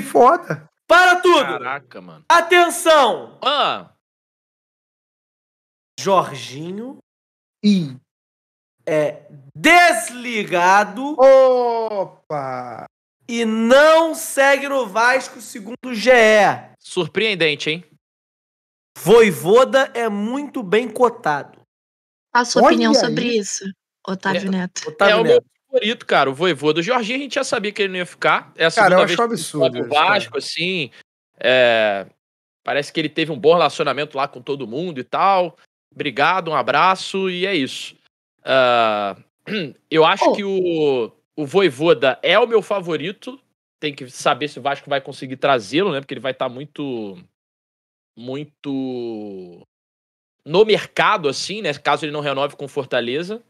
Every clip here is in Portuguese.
foda. Para tudo! Caraca, mano. Atenção! Ah. Jorginho. E. É desligado. Opa! E não segue no Vasco, segundo o GE. Surpreendente, hein? Voivoda é muito bem cotado. A sua Olha opinião aí. sobre isso, Otávio é, Neto? Otávio é Neto favorito, cara, o Voivoda. Jorginho a gente já sabia que ele não ia ficar. É a cara, eu acho absurdo. O Vasco, cara. assim, é... parece que ele teve um bom relacionamento lá com todo mundo e tal. Obrigado, um abraço e é isso. Uh... Eu acho oh. que o, o Voivoda é o meu favorito. Tem que saber se o Vasco vai conseguir trazê-lo, né? Porque ele vai estar tá muito. Muito no mercado, assim, né? Caso ele não renove com Fortaleza.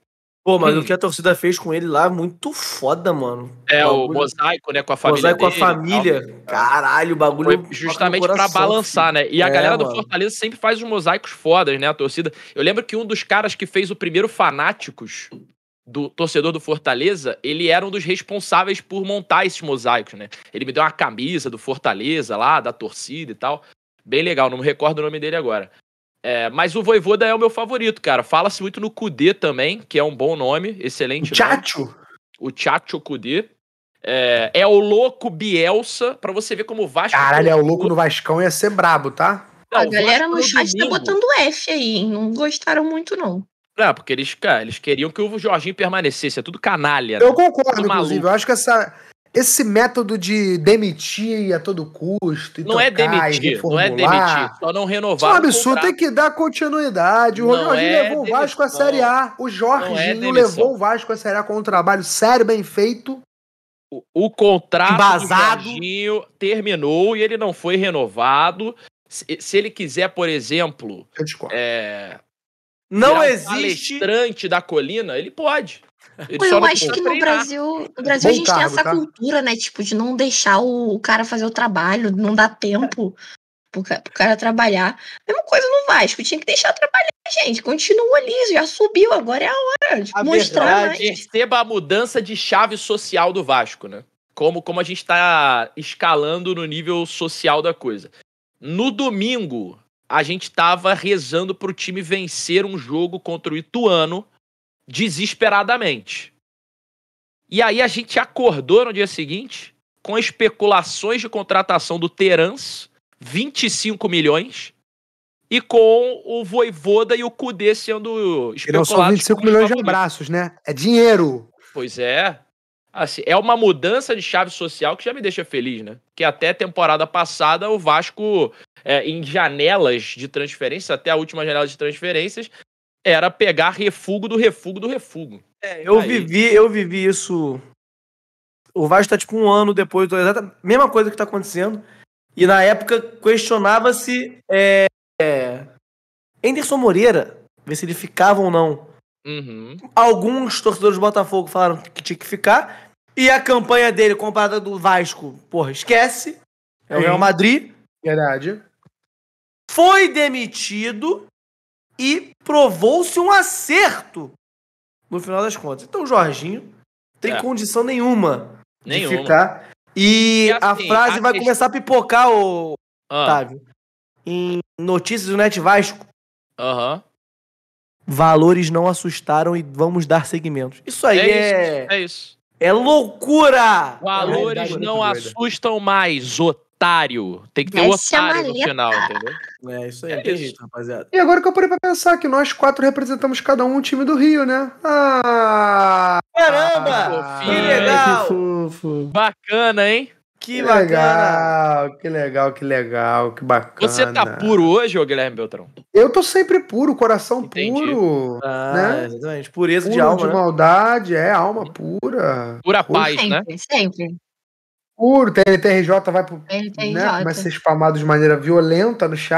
Pô, mas hum. o que a torcida fez com ele lá é muito foda, mano. É, o, o mosaico, né? Com a família. Mosaico com a família. Caralho, o bagulho. Foi justamente para balançar, né? E a galera é, do Fortaleza sempre faz os mosaicos fodas, né? A torcida. Eu lembro que um dos caras que fez o primeiro Fanáticos do torcedor do Fortaleza, ele era um dos responsáveis por montar esses mosaicos, né? Ele me deu uma camisa do Fortaleza lá, da torcida e tal. Bem legal, não me recordo o nome dele agora. É, mas o Voivoda é o meu favorito, cara. Fala-se muito no Kudê também, que é um bom nome, excelente. O Chacho. O Chacho Kudê. É, é, o louco Bielsa, para você ver como o Vasco. Caralho, é o louco no Vascão ia ser brabo, tá? Não, a galera é no chat tá botando F aí, hein? Não gostaram muito, não. Não, porque eles, cara, eles queriam que o Jorginho permanecesse. É tudo canalha. Eu né? concordo, inclusive. Maluco. Eu acho que essa, esse método de demitir a todo custo. e não é demitir, não é demitir, só não renovar. Isso é um absurdo, tem que dar continuidade. O não é levou demissão. o Vasco à Série A. O Jorginho é levou o Vasco à Série A com um trabalho sério, bem feito. O, o contrato Embasado. do Jorginho terminou e ele não foi renovado. Se, se ele quiser, por exemplo. Eu é, não existe. Palestrante da colina, ele pode eu acho que no Brasil, no Brasil a gente tem essa tá? cultura, né? Tipo, de não deixar o cara fazer o trabalho, não dá tempo pro, pro cara trabalhar. Mesma coisa no Vasco, tinha que deixar trabalhar, gente. Continua ali, já subiu, agora é a hora de a mostrar verdade, mais. Perceba a mudança de chave social do Vasco, né? Como, como a gente tá escalando no nível social da coisa. No domingo, a gente tava rezando pro time vencer um jogo contra o Ituano desesperadamente. E aí a gente acordou no dia seguinte com especulações de contratação do Terans, 25 milhões, e com o Voivoda e o Kudê sendo especulados. não são 25 milhões de abraços, né? É dinheiro! Pois é. Assim, é uma mudança de chave social que já me deixa feliz, né? Que até temporada passada o Vasco, é, em janelas de transferências, até a última janela de transferências, era pegar refugo do refugo do refugo. É, eu Aí. vivi, eu vivi isso. O Vasco tá tipo um ano depois, exata mesma coisa que tá acontecendo. E na época questionava-se é, é, Anderson Moreira, ver se ele ficava ou não. Uhum. Alguns torcedores do Botafogo falaram que tinha que ficar. E a campanha dele comparada do Vasco, porra, esquece. É o Real Madrid. Verdade. Foi demitido e provou-se um acerto no final das contas. Então o Jorginho tem é. condição nenhuma, nenhuma, de ficar. E, e assim, a frase a vai começar a pipocar, o ah. Otávio. Em notícias do Net Vasco. Aham. Valores não assustaram e vamos dar segmentos. Isso aí é. É isso. É, isso. é loucura! Valores é não assustam mais, Otávio otário. Tem que ter um otário no final, entendeu? É, isso aí, é isso. rapaziada. E agora que eu parei pra pensar que nós quatro representamos cada um o time do Rio, né? Ah! Caramba! que legal! Que fofo. Bacana, hein? Que, que legal, que legal, que legal, que bacana. Você tá puro hoje, ô Guilherme Beltrão? Eu tô sempre puro, coração Entendi. puro. Ah, né? Exatamente, pureza puro de alma. de né? maldade, é, alma pura. Pura, paz, sempre, né? Sempre escuro, TNTRJ vai pro. TNTRJ. Né, ser spamado de maneira violenta no chat.